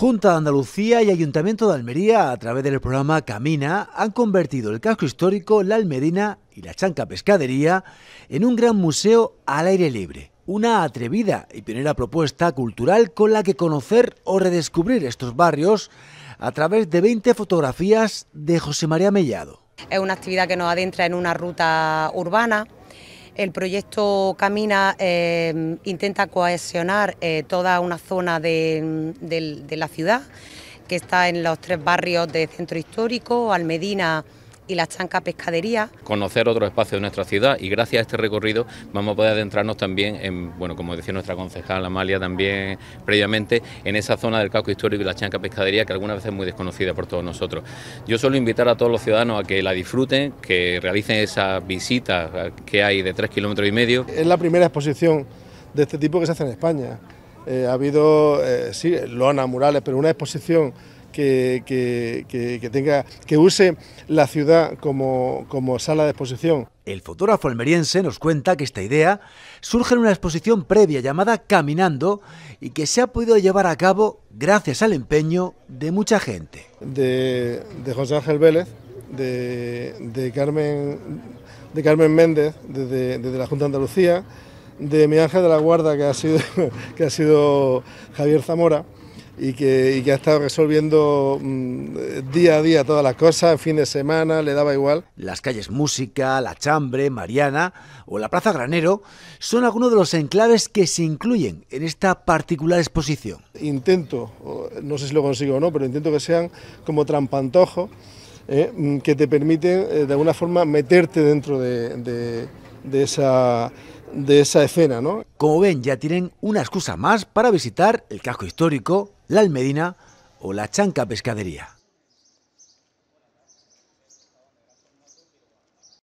Junta de Andalucía y Ayuntamiento de Almería, a través del programa Camina, han convertido el casco histórico, la Almerina y la Chanca Pescadería en un gran museo al aire libre. Una atrevida y pionera propuesta cultural con la que conocer o redescubrir estos barrios a través de 20 fotografías de José María Mellado. Es una actividad que nos adentra en una ruta urbana el proyecto Camina eh, intenta cohesionar eh, toda una zona de, de la ciudad que está en los tres barrios de Centro Histórico, Almedina, y la Chanca pescadería. Conocer otro espacio de nuestra ciudad y gracias a este recorrido vamos a poder adentrarnos también en, bueno, como decía nuestra concejal Amalia también previamente, en esa zona del casco histórico y la Chanca pescadería que algunas veces es muy desconocida por todos nosotros. Yo suelo invitar a todos los ciudadanos a que la disfruten, que realicen esa visita que hay de tres kilómetros y medio. Es la primera exposición de este tipo que se hace en España. Eh, ha habido, eh, sí, lonas, murales, pero una exposición que, tenga, que use la ciudad como, sala de exposición. El fotógrafo almeriense nos cuenta que esta idea surge en una exposición previa llamada Caminando y que se ha podido llevar a cabo gracias al empeño de mucha gente. De, José Ángel Vélez, de, Carmen, de Carmen Méndez, desde, desde la Junta de Andalucía, de mi ángel de la guarda, que ha sido, que ha sido Javier Zamora. Y que, ha estado resolviendo mm, día a día todas las cosas, fin de semana, le daba igual. Las calles Música, La Chambre, Mariana o la Plaza Granero son algunos de los enclaves que se incluyen en esta particular exposición. Intento, no sé si lo consigo o no, pero intento que sean como trampantojo eh, mm, que te permiten eh, de alguna forma meterte dentro de esa de esa escena. ¿no? Como ven, ya tienen una excusa más para visitar el casco histórico, la Almedina o la Chanca Pescadería.